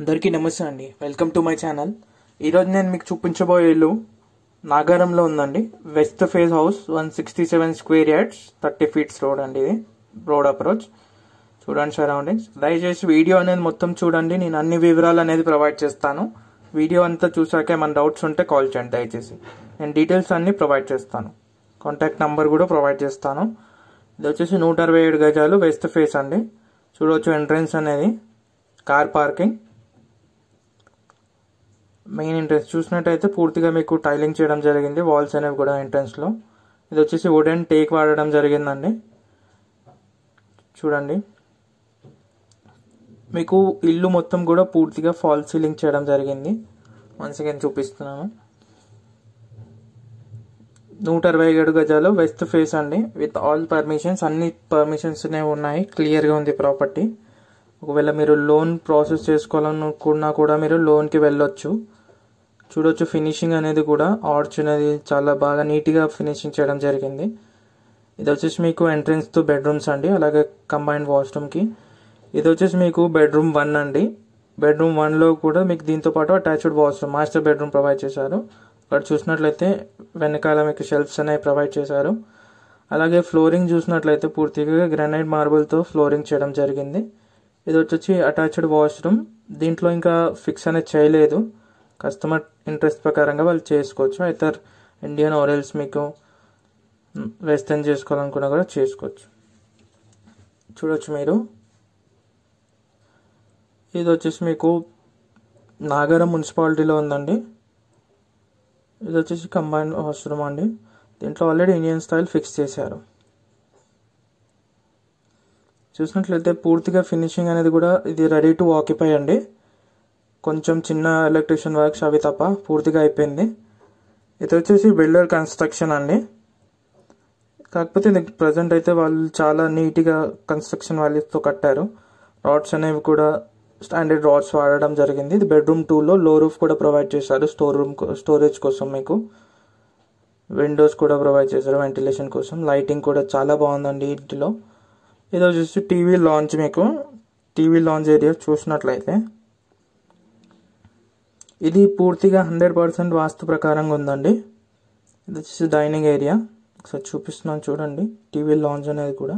అందరికీ నమస్తే అండి వెల్కమ్ టు మై ఛానల్ ఈరోజు నేను మీకు చూపించబోయే ఇల్లు నాగారంలో ఉందండి west face house one sixty seven square yards thirty feets road అండి ఇది రోడ్ అప్రోచ్ చూడండి సరౌండింగ్స్ దయచేసి వీడియో అనేది మొత్తం చూడండి నేను అన్ని వివరాలు అనేది ప్రొవైడ్ చేస్తాను వీడియో అంతా చూసాక ఏమైనా డౌట్స్ ఉంటే కాల్ చేయండి దయచేసి నేను డీటెయిల్స్ అన్నీ ప్రొవైడ్ చేస్తాను కాంటాక్ట్ నెంబర్ కూడా ప్రొవైడ్ చేస్తాను ఇది వచ్చేసి నూట అరవై ఏడు గజాలు వెస్ట్ ఫేస్ అండి చూడవచ్చు ఎంట్రన్స్ అనేది కార్ పార్కింగ్ మెయిన్ ఎంట్రెన్స్ చూసినట్టయితే పూర్తిగా మీకు టైలింగ్ చేయడం జరిగింది వాల్స్ అనేవి కూడా ఎంట్రెన్స్లో ఇది వచ్చేసి వుడెన్ టేక్ వాడడం జరిగిందండి చూడండి మీకు ఇల్లు మొత్తం కూడా పూర్తిగా ఫాల్ సీలింగ్ చేయడం జరిగింది వన్స్ అగైన్ చూపిస్తున్నాను నూట అరవై ఏడు గజాలు వెస్ట్ ఫేస్ అండి విత్ ఆల్ పర్మిషన్స్ అన్ని పర్మిషన్స్నే ఉన్నాయి క్లియర్గా ఉంది ప్రాపర్టీ ఒకవేళ మీరు లోన్ ప్రాసెస్ చేసుకోవాలనుకున్నా కూడా మీరు లోన్కి వెళ్ళొచ్చు చూడొచ్చు ఫినిషింగ్ అనేది కూడా ఆర్చ్ అనేది చాలా బాగా నీట్గా ఫినిషింగ్ చేయడం జరిగింది ఇది వచ్చేసి మీకు ఎంట్రెన్స్తో బెడ్రూమ్స్ అండి అలాగే కంబైన్డ్ వాష్రూమ్కి ఇది వచ్చేసి మీకు బెడ్రూమ్ వన్ అండి బెడ్రూమ్ వన్లో కూడా మీకు దీంతో పాటు attached washroom master bedroom provide చేశారు అక్కడ చూసినట్లయితే వెనకాల మీకు షెల్ఫ్స్ అనేవి ప్రొవైడ్ చేశారు అలాగే ఫ్లోరింగ్ చూసినట్లయితే పూర్తిగా గ్రానైట్ మార్బుల్తో ఫ్లోరింగ్ చేయడం జరిగింది ఇది వచ్చేసి అటాచ్డ్ వాష్రూమ్ దీంట్లో ఇంకా ఫిక్స్ అనేది చేయలేదు కస్టమర్ ఇంట్రెస్ట్ ప్రకారంగా వాళ్ళు చేసుకోవచ్చు అయితే ఇండియన్ ఓరల్స్ మీకు వెస్టర్న్ చేసుకోవాలనుకున్నా కూడా చేసుకోవచ్చు చూడొచ్చు మీరు ఇది వచ్చేసి మీకు నాగారం మున్సిపాలిటీలో ఉందండి ఇది వచ్చేసి కంబైన్డ్ వాష్రూమ్ అండి దీంట్లో ఆల్రెడీ ఇండియన్ స్టైల్ ఫిక్స్ చేశారు చూసినట్లయితే పూర్తిగా ఫినిషింగ్ అనేది కూడా ఇది రెడీ టు ఆక్యుపై అండి కొంచెం చిన్న ఎలక్ట్రిషియన్ వర్క్స్ అవి తప్ప పూర్తిగా అయిపోయింది ఇది వచ్చేసి బిల్డర్ కన్స్ట్రక్షన్ అండి కాకపోతే ఇది ప్రజెంట్ అయితే వాళ్ళు చాలా నీట్గా కన్స్ట్రక్షన్ వాల్యూస్తో కట్టారు రాడ్స్ అనేవి కూడా స్టాండర్డ్ రాడ్స్ వాడడం జరిగింది ఇది బెడ్రూమ్ టూలో లో రూఫ్ కూడా ప్రొవైడ్ చేశారు స్టోర్ రూమ్ స్టోరేజ్ కోసం మీకు విండోస్ కూడా ప్రొవైడ్ చేశారు వెంటిలేషన్ కోసం లైటింగ్ కూడా చాలా బాగుందండి ఇంటిలో ఇది వచ్చేసి టీవీ లాంచ్ మీకు టీవీ లాంచ్ ఏరియా చూసినట్లయితే ఇది పూర్తిగా హండ్రెడ్ పర్సెంట్ వాస్తు ప్రకారంగా ఉందండి ఇది వచ్చేసి డైనింగ్ ఏరియా ఒకసారి చూపిస్తున్నాను చూడండి టీవీ లాంజ్ అనేది కూడా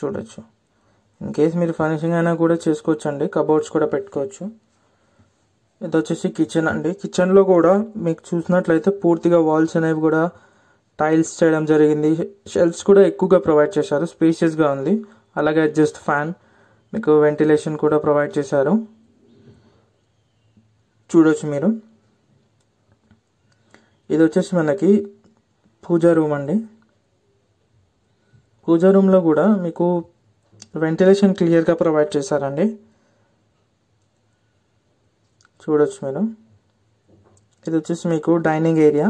చూడొచ్చు ఇన్ కేస్ మీరు ఫర్నిషింగ్ అయినా కూడా చేసుకోవచ్చు అండి కబోర్డ్స్ కూడా పెట్టుకోవచ్చు ఇది వచ్చేసి కిచెన్ అండి కిచెన్లో కూడా మీకు చూసినట్లయితే పూర్తిగా వాల్స్ అనేవి కూడా టైల్స్ చేయడం జరిగింది షెల్ఫ్స్ కూడా ఎక్కువగా ప్రొవైడ్ చేశారు స్పేషియస్గా ఉంది అలాగే అడ్జస్ట్ ఫ్యాన్ మీకు వెంటిలేషన్ కూడా ప్రొవైడ్ చేశారు చూడొచ్చు మీరు ఇది వచ్చేసి మనకి పూజా రూమ్ అండి పూజా రూమ్లో కూడా మీకు వెంటిలేషన్ క్లియర్గా ప్రొవైడ్ చేశారండి చూడొచ్చు మీరు ఇది వచ్చేసి మీకు డైనింగ్ ఏరియా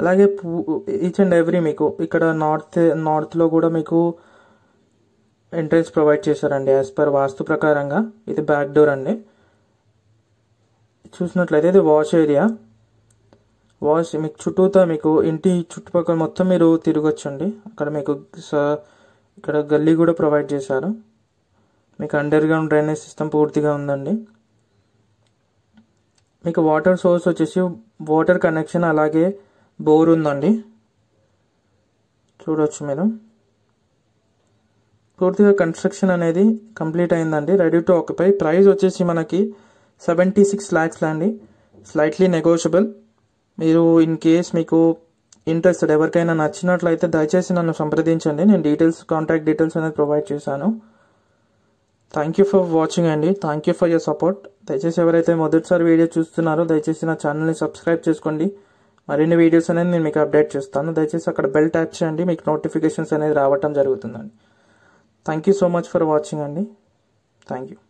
అలాగే ఈచ్ అండ్ ఎవ్రీ మీకు ఇక్కడ నార్త్ నార్త్లో కూడా మీకు ఎంట్రన్స్ ప్రొవైడ్ చేశారండి యాజ్ పర్ వాస్తు ప్రకారంగా ఇది బ్యాక్ డోర్ అండి చూసినట్లయితే ఇది వాష్ ఏరియా వాష్ మీకు చుట్టూతో మీకు ఇంటి చుట్టుపక్కల మొత్తం మీరు తిరగొచ్చండి అక్కడ మీకు ఇక్కడ గల్లీ కూడా ప్రొవైడ్ చేశారు మీకు అండర్ గ్రౌండ్ డ్రైనేజ్ సిస్టమ్ పూర్తిగా ఉందండి మీకు వాటర్ సోర్స్ వచ్చేసి వాటర్ కనెక్షన్ అలాగే బోర్ ఉందండి చూడవచ్చు మీరు పూర్తిగా కన్స్ట్రక్షన్ అనేది కంప్లీట్ అయిందండి రెడీ టు ఆక్యుపై ప్రైస్ వచ్చేసి మనకి సెవెంటీ సిక్స్ ల్యాక్స్ అండి స్లైట్లీ నెగోషియబుల్ మీరు ఇన్ కేస్ మీకు ఇంట్రెస్టెడ్ ఎవరికైనా నచ్చినట్లయితే దయచేసి నన్ను సంప్రదించండి నేను డీటెయిల్స్ కాంటాక్ట్ డీటెయిల్స్ అనేది ప్రొవైడ్ చేశాను థ్యాంక్ యూ ఫర్ వాచింగ్ అండి thank you for your support దయచేసి ఎవరైతే మొదటిసారి వీడియో చూస్తున్నారో దయచేసి నా ఛానల్ని సబ్స్క్రైబ్ చేసుకోండి మరిన్ని వీడియోస్ అనేది నేను మీకు అప్డేట్ చేస్తాను దయచేసి అక్కడ బెల్ ట్యాప్ చేయండి మీకు నోటిఫికేషన్స్ అనేది రావటం జరుగుతుందండి thank you so much for watching అండి థ్యాంక్ యూ